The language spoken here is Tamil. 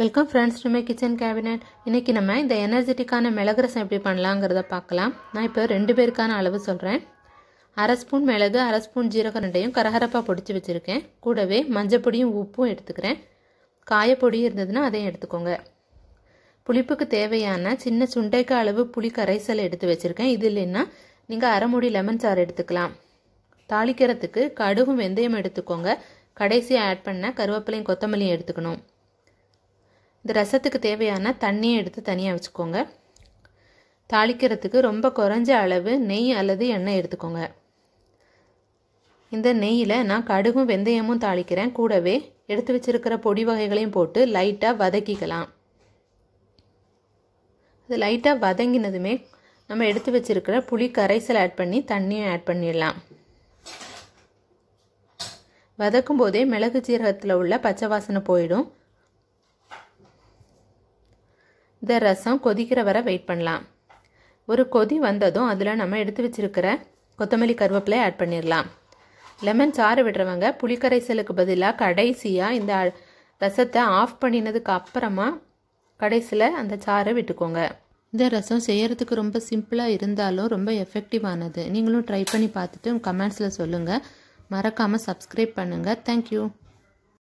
welcome friends to my kitchen cabinet இன்றைக்கி நம்ம இந்த எனர்ஜெட்டிக்கான மிளகு ரசம் எப்படி பண்ணலாங்கிறத பார்க்கலாம் நான் இப்போ ரெண்டு பேருக்கான அளவு சொல்கிறேன் அரை ஸ்பூன் மிளகு அரை ஸ்பூன் ஜீரக ரெண்டையும் கரகரப்பாக பொடிச்சு வச்சுருக்கேன் கூடவே மஞ்சப்பொடியும் உப்பும் எடுத்துக்கிறேன் காயப்பொடியும் இருந்ததுன்னா அதையும் எடுத்துக்கோங்க புளிப்புக்கு தேவையான சின்ன சுண்டைக்காய் அளவு புளி கரைசல் எடுத்து வச்சுருக்கேன் இது இல்லைன்னா நீங்கள் அரைமுடி லெமன் சாறு எடுத்துக்கலாம் தாளிக்கிறதுக்கு கடுகும் வெந்தயம் எடுத்துக்கோங்க கடைசியாக ஆட் பண்ண கருவேப்பிலையும் கொத்தமல்லியும் எடுத்துக்கணும் இந்த ரசத்துக்கு தேவையான தண்ணியை எடுத்து தனியாக வச்சுக்கோங்க தாளிக்கிறதுக்கு ரொம்ப குறைஞ்ச அளவு நெய் அல்லது எண்ணெய் எடுத்துக்கோங்க இந்த நெய்யில் நான் கடுகும் வெந்தயமும் தாளிக்கிறேன் கூடவே எடுத்து வச்சுருக்கிற பொடி வகைகளையும் போட்டு லைட்டாக வதக்கிக்கலாம் அது லைட்டாக வதங்கினதுமே நம்ம எடுத்து வச்சுருக்கிற புளி கரைசல் ஆட் பண்ணி தண்ணியும் ஆட் பண்ணிடலாம் வதக்கும் போதே மிளகு சீரகத்தில் உள்ள பச்சை வாசனை போயிடும் இந்த ரசம் கொதிக்கிற வர வெயிட் பண்ணலாம் ஒரு கொதி வந்ததும் அதில் நம்ம எடுத்து வச்சுருக்கிற கொத்தமல்லி கருவேப்பிலை ஆட் பண்ணிடலாம் லெமன் சாறு விடுறவங்க புளிக்கரைசலுக்கு பதிலாக கடைசியாக இந்த ரசத்தை ஆஃப் பண்ணினதுக்கு அப்புறமா கடைசியில் அந்த சாறை விட்டுக்கோங்க இந்த ரசம் செய்கிறதுக்கு ரொம்ப சிம்பிளாக இருந்தாலும் ரொம்ப எஃபெக்டிவானது நீங்களும் ட்ரை பண்ணி பார்த்துட்டு கமெண்ட்ஸில் சொல்லுங்கள் மறக்காமல் சப்ஸ்கிரைப் பண்ணுங்கள் தேங்க்யூ